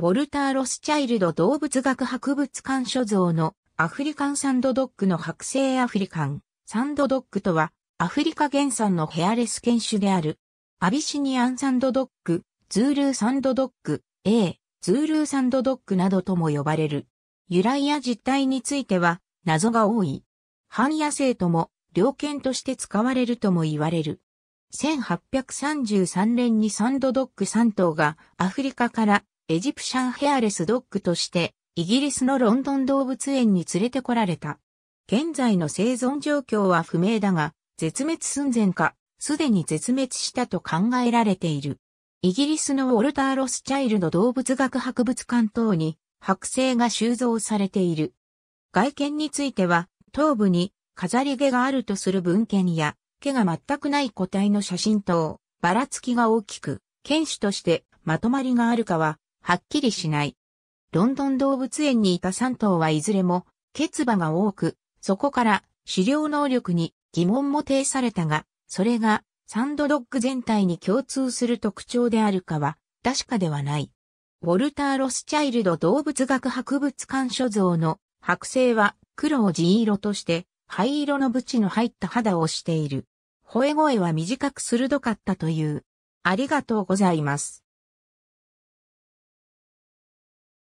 ウォルター・ロスチャイルド動物学博物館所蔵のアフリカンサンドドッグの剥製アフリカンサンドドッグとはアフリカ原産のヘアレス犬種であるアビシニアンサンドドッグ、ズールーサンドドッグ、A、ズールーサンドドッグなどとも呼ばれる。由来や実態については謎が多い。半野生とも猟犬として使われるとも言われる。1833年にサンドドッグ3頭がアフリカからエジプシャンヘアレスドッグとして、イギリスのロンドン動物園に連れてこられた。現在の生存状況は不明だが、絶滅寸前か、すでに絶滅したと考えられている。イギリスのウォルター・ロスチャイルド動物学博物館等に剥製が収蔵されている。外見については、頭部に飾り毛があるとする文献や、毛が全くない個体の写真等、ばらつきが大きく、犬種としてまとまりがあるかははっきりしない。ロンドン動物園にいた3頭はいずれも、欠馬が多く、そこから狩猟能力に疑問も呈されたが、それがサンドドッグ全体に共通する特徴であるかは確かではない。ウォルター・ロスチャイルド動物学博物館所蔵の剥製は黒を地色として灰色のブチの入った肌をしている。吠え声は短く鋭かったという。ありがとうございます。